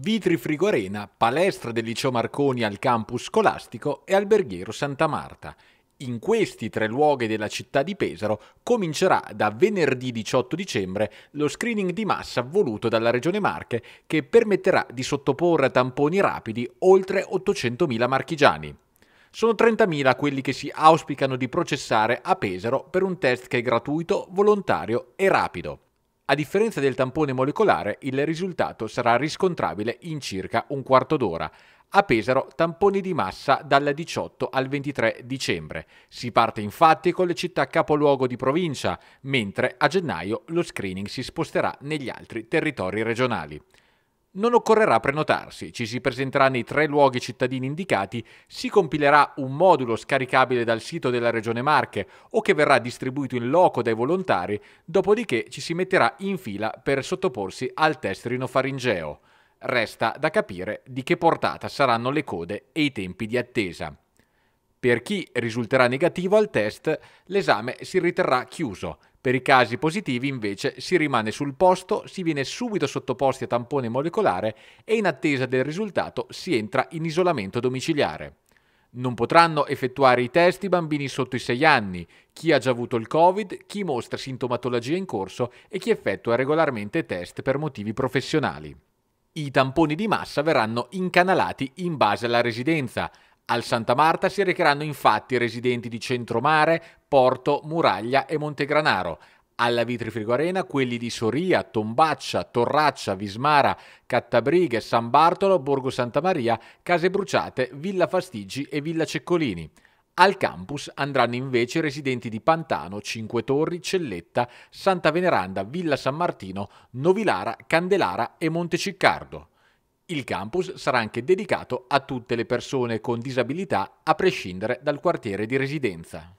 Vitri Frigorena, palestra del liceo Marconi al campus scolastico e alberghiero Santa Marta. In questi tre luoghi della città di Pesaro comincerà da venerdì 18 dicembre lo screening di massa voluto dalla Regione Marche che permetterà di sottoporre a tamponi rapidi oltre 800.000 marchigiani. Sono 30.000 quelli che si auspicano di processare a Pesaro per un test che è gratuito, volontario e rapido. A differenza del tampone molecolare, il risultato sarà riscontrabile in circa un quarto d'ora. A Pesaro tamponi di massa dal 18 al 23 dicembre. Si parte infatti con le città capoluogo di provincia, mentre a gennaio lo screening si sposterà negli altri territori regionali. Non occorrerà prenotarsi, ci si presenterà nei tre luoghi cittadini indicati, si compilerà un modulo scaricabile dal sito della Regione Marche o che verrà distribuito in loco dai volontari, dopodiché ci si metterà in fila per sottoporsi al test rinofaringeo. Resta da capire di che portata saranno le code e i tempi di attesa. Per chi risulterà negativo al test, l'esame si riterrà chiuso. Per i casi positivi invece si rimane sul posto, si viene subito sottoposti a tampone molecolare e in attesa del risultato si entra in isolamento domiciliare. Non potranno effettuare i test i bambini sotto i 6 anni, chi ha già avuto il Covid, chi mostra sintomatologia in corso e chi effettua regolarmente test per motivi professionali. I tamponi di massa verranno incanalati in base alla residenza, al Santa Marta si recheranno infatti i residenti di Centromare, Porto, Muraglia e Montegranaro. Alla Vitrifrigo Arena quelli di Soria, Tombaccia, Torraccia, Vismara, Cattabrighe, San Bartolo, Borgo Santa Maria, Case Bruciate, Villa Fastigi e Villa Ceccolini. Al campus andranno invece i residenti di Pantano, Cinque Torri, Celletta, Santa Veneranda, Villa San Martino, Novilara, Candelara e Monteciccardo. Il campus sarà anche dedicato a tutte le persone con disabilità a prescindere dal quartiere di residenza.